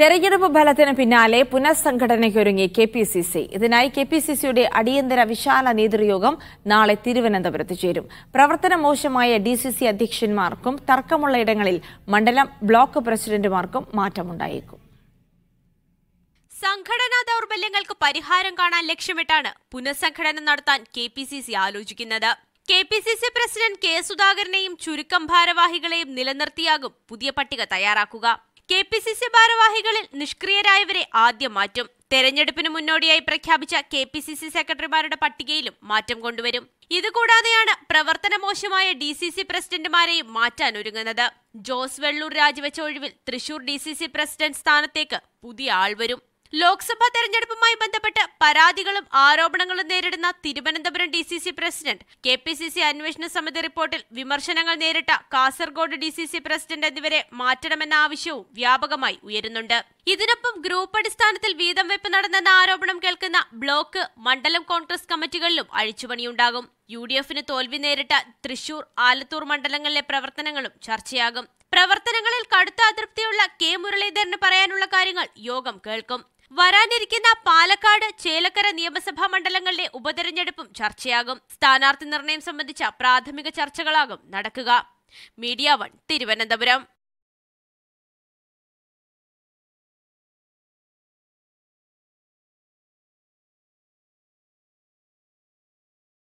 തെരഞ്ഞെടുപ്പ് ഫലത്തിന് പിന്നാലെ പുനഃസംഘടനയ്ക്കൊരുങ്ങി കെ പി സി സി ഇതിനായി കെ പി സി സിയുടെ അടിയന്തര വിശാല നേതൃയോഗം നാളെ തിരുവനന്തപുരത്ത് ചേരും പ്രവർത്തന മോശമായ ഡി സി സി അധ്യക്ഷന്മാർക്കും തർക്കമുള്ള ഇടങ്ങളിൽ മണ്ഡലം ബ്ലോക്ക് പ്രസിഡന്റുമാർക്കും മാറ്റമുണ്ടായേക്കും സംഘടനാ ദൗർബല്യങ്ങൾക്ക് പരിഹാരം കാണാൻ ലക്ഷ്യമിട്ടാണ് പുനഃസംഘടന നടത്താൻ കെ പി സി സി ആലോചിക്കുന്നത് K P C C president K സുധാകരനെയും ചുരുക്കം ഭാരവാഹികളെയും നിലനിർത്തിയാകും പുതിയ പട്ടിക തയ്യാറാക്കുക കെ പി സി സി ഭാരവാഹികളിൽ നിഷ്ക്രിയരായവരെ ആദ്യം മാറ്റും തെരഞ്ഞെടുപ്പിന് മുന്നോടിയായി പ്രഖ്യാപിച്ച കെ പി സി സി സെക്രട്ടറിമാരുടെ പട്ടികയിലും മാറ്റം കൊണ്ടുവരും ഇതുകൂടാതെയാണ് പ്രവർത്തന മോശമായ ഡി സി സി പ്രസിഡന്റുമാരെയും മാറ്റാൻ ഒരുങ്ങുന്നത് ജോസ് വെള്ളൂർ രാജിവെച്ച ഒഴിവിൽ Thrissur D C C president സ്ഥാനത്തേക്ക് പുതിയ ആൾ വരും ലോക്സഭാ തെരഞ്ഞെടുപ്പുമായി ബന്ധപ്പെട്ട് പരാതികളും ആരോപണങ്ങളും നേരിടുന്ന Thiruvananthapuram D C C president K P C C അന്വേഷണ സമിതി റിപ്പോർട്ടിൽ വിമർശനങ്ങൾ നേരിട്ട Kasaragod D C C president എന്നിവരെ മാറ്റണമെന്ന ആവശ്യവും വ്യാപകമായി ഉയരുന്നുണ്ട് ഇതിനൊപ്പം ഗ്രൂപ്പ് അടിസ്ഥാനത്തിൽ വീതം വെപ്പ് നടന്നെന്ന ആരോപണം കേൾക്കുന്ന ബ്ലോക്ക് മണ്ഡലം കോൺഗ്രസ് കമ്മിറ്റികളിലും അഴിച്ചുപണിയുണ്ടാകും യു ഡി എഫിന് തോൽവി നേരിട്ട തൃശൂർ ആലത്തൂർ മണ്ഡലങ്ങളിലെ പ്രവർത്തനങ്ങളും ചർച്ചയാകും പ്രവർത്തനങ്ങളിൽ കടുത്ത അതൃപ്തിയുള്ള കെ മുരളീധരന് പറയാനുള്ള കാര്യങ്ങൾ യോഗം കേൾക്കും വരാനിരിക്കുന്ന പാലക്കാട് ചേലക്കര നിയമസഭാ മണ്ഡലങ്ങളിലെ ഉപതെരഞ്ഞെടുപ്പും ചർച്ചയാകും സ്ഥാനാർത്ഥി നിർണയം സംബന്ധിച്ച പ്രാഥമിക ചർച്ചകളാകും നടക്കുക മീഡിയ വൺ തിരുവനന്തപുരം